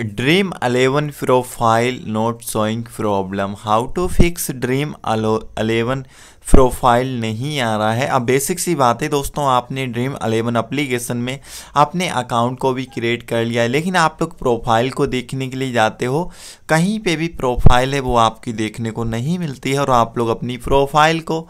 dream eleven profile not showing problem how to fix dream eleven profile नहीं आ रहा है अब बेसिक सी बात है दोस्तों आपने ड्रीम अलेवन अप्लीकेशन में अपने अकाउंट को भी क्रिएट कर लिया है लेकिन आप लोग प्रोफाइल को देखने के लिए जाते हो कहीं पे भी प्रोफाइल है वो आपकी देखने को नहीं मिलती है और आप लोग अपनी प्रोफाइल को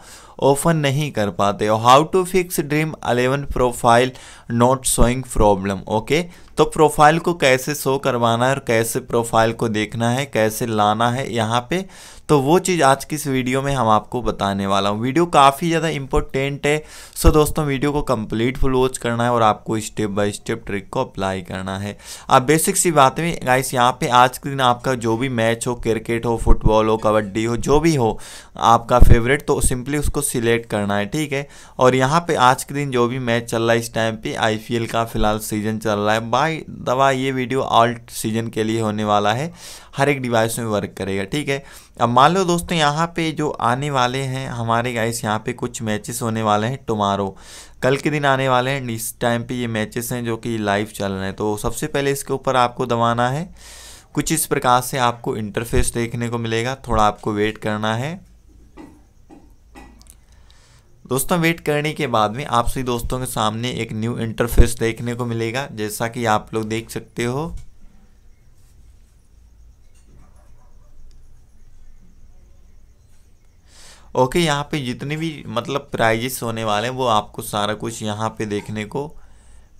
ओपन नहीं कर पाते हो how to fix dream eleven profile not showing problem okay तो प्रोफाइल को कैसे शो करवाना है और कैसे प्रोफाइल को देखना है कैसे लाना है यहाँ पे तो वो चीज़ आज की इस वीडियो में हम आपको बताने वाला हूँ वीडियो काफ़ी ज़्यादा इंपॉर्टेंट है सो दोस्तों वीडियो को कंप्लीट फुल वॉच करना है और आपको स्टेप बाय स्टेप ट्रिक को अप्लाई करना है अब बेसिक सी बात में गाइस यहाँ पे आज के दिन आपका जो भी मैच हो क्रिकेट हो फुटबॉल हो कबड्डी हो जो भी हो आपका फेवरेट तो सिंपली उसको सिलेक्ट करना है ठीक है और यहाँ पे आज के दिन जो भी मैच चल रहा है इस टाइम पे आईपीएल का फिलहाल सीजन चल रहा है बाय दवा ये वीडियो ऑल सीजन के लिए होने वाला है हर एक डिवाइस में वर्क करेगा ठीक है अब मान लो दोस्तों यहाँ पे जो आने वाले हैं हमारे गाइस यहाँ पे कुछ मैचेस होने वाले हैं टुमारो कल के दिन आने वाले हैं इस टाइम पे ये मैचेस हैं जो कि लाइव चल रहे हैं तो सबसे पहले इसके ऊपर आपको दबाना है कुछ इस प्रकार से आपको इंटरफेस देखने को मिलेगा थोड़ा आपको वेट करना है दोस्तों वेट करने के बाद में आप सभी दोस्तों के सामने एक न्यू इंटरफेस देखने को मिलेगा जैसा कि आप लोग देख सकते हो ओके यहाँ पे जितने भी मतलब प्राइजेस होने वाले हैं वो आपको सारा कुछ यहाँ पे देखने को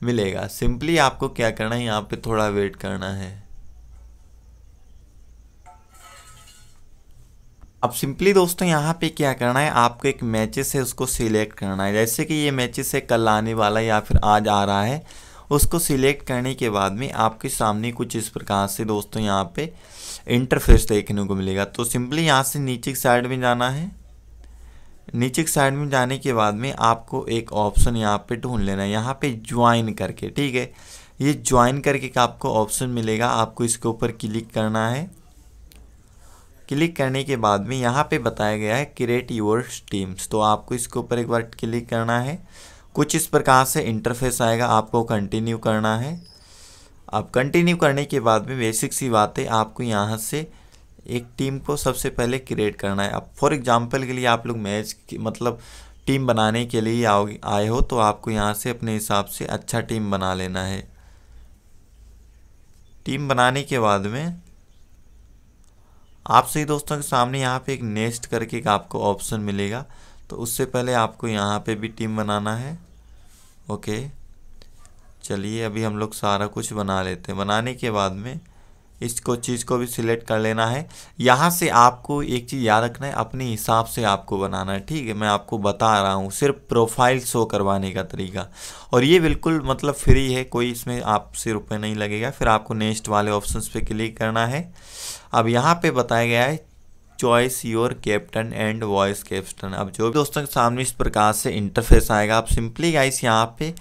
मिलेगा सिंपली आपको क्या करना है यहाँ पे थोड़ा वेट करना है अब सिंपली दोस्तों यहाँ पे क्या करना है आपको एक मैचेस है उसको सिलेक्ट करना है जैसे कि ये मैचेस है कल आने वाला या फिर आज आ रहा है उसको सिलेक्ट करने के बाद में आपके सामने कुछ इस प्रकार से दोस्तों यहाँ पे इंटरफेस देखने को मिलेगा तो सिंपली यहाँ से नीचे की साइड में जाना है नीचे की साइड में जाने के बाद में आपको एक ऑप्शन यहाँ पर ढूंढ लेना है यहाँ पर ज्वाइन करके ठीक है ये ज्वाइन करके का आपको ऑप्शन मिलेगा आपको इसके ऊपर क्लिक करना है क्लिक करने के बाद में यहाँ पे बताया गया है क्रिएट योर टीम्स तो आपको इसके ऊपर एक बार क्लिक करना है कुछ इस प्रकार से इंटरफेस आएगा आपको कंटिन्यू करना है अब कंटिन्यू करने के बाद में बेसिक सी बातें आपको यहाँ से एक टीम को सबसे पहले क्रिएट करना है अब फॉर एग्जांपल के लिए आप लोग मैच मतलब टीम बनाने के लिए आओगे आए हो तो आपको यहाँ से अपने हिसाब से अच्छा टीम बना लेना है टीम बनाने के बाद में आप सही दोस्तों के सामने यहाँ पे एक नेक्स्ट करके एक आपको ऑप्शन मिलेगा तो उससे पहले आपको यहाँ पे भी टीम बनाना है ओके चलिए अभी हम लोग सारा कुछ बना लेते हैं बनाने के बाद में इसको चीज़ को भी सिलेक्ट कर लेना है यहाँ से आपको एक चीज़ याद रखना है अपने हिसाब से आपको बनाना है ठीक है मैं आपको बता रहा हूँ सिर्फ प्रोफाइल शो करवाने का तरीका और ये बिल्कुल मतलब फ्री है कोई इसमें आपसे रुपये नहीं लगेगा फिर आपको नेक्स्ट वाले ऑप्शन पर क्लिक करना है अब यहाँ पर बताया गया है choice your captain and vice captain अब जो भी दोस्तों के सामने इस प्रकार से इंटरफेस आएगा आप सिंपली गाइस यहाँ पे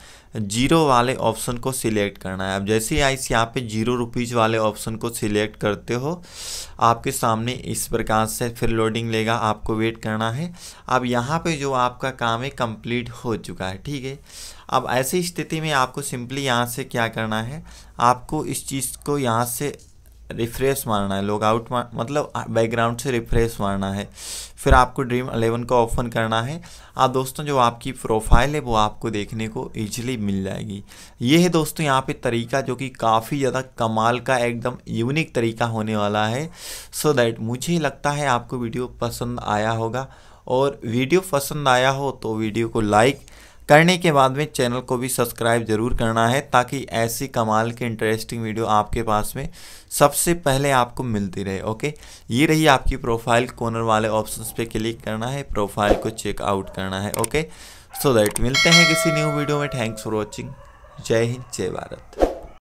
जीरो वाले ऑप्शन को सिलेक्ट करना है अब जैसे ही आइस यहाँ पे जीरो रुपीज़ वाले ऑप्शन को सिलेक्ट करते हो आपके सामने इस प्रकार से फिर लोडिंग लेगा आपको वेट करना है अब यहाँ पे जो आपका काम है कंप्लीट हो चुका है ठीक है अब ऐसी स्थिति में आपको सिंपली यहाँ से क्या करना है आपको इस चीज़ को यहाँ से रिफ्रेश मारना है लोग आउट मतलब बैकग्राउंड से रिफ्रेश मारना है फिर आपको ड्रीम अलेवन को ओपन करना है आप दोस्तों जो आपकी प्रोफाइल है वो आपको देखने को ईजिली मिल जाएगी ये है दोस्तों यहाँ पे तरीका जो कि काफ़ी ज़्यादा कमाल का एकदम यूनिक तरीका होने वाला है सो so दैट मुझे लगता है आपको वीडियो पसंद आया होगा और वीडियो पसंद आया हो तो वीडियो को लाइक करने के बाद में चैनल को भी सब्सक्राइब ज़रूर करना है ताकि ऐसी कमाल की इंटरेस्टिंग वीडियो आपके पास में सबसे पहले आपको मिलती रहे ओके ये रही आपकी प्रोफाइल कॉर्नर वाले ऑप्शन पे क्लिक करना है प्रोफाइल को चेकआउट करना है ओके सो दैट मिलते हैं किसी न्यू वीडियो में थैंक्स फॉर वॉचिंग जय हिंद जय भारत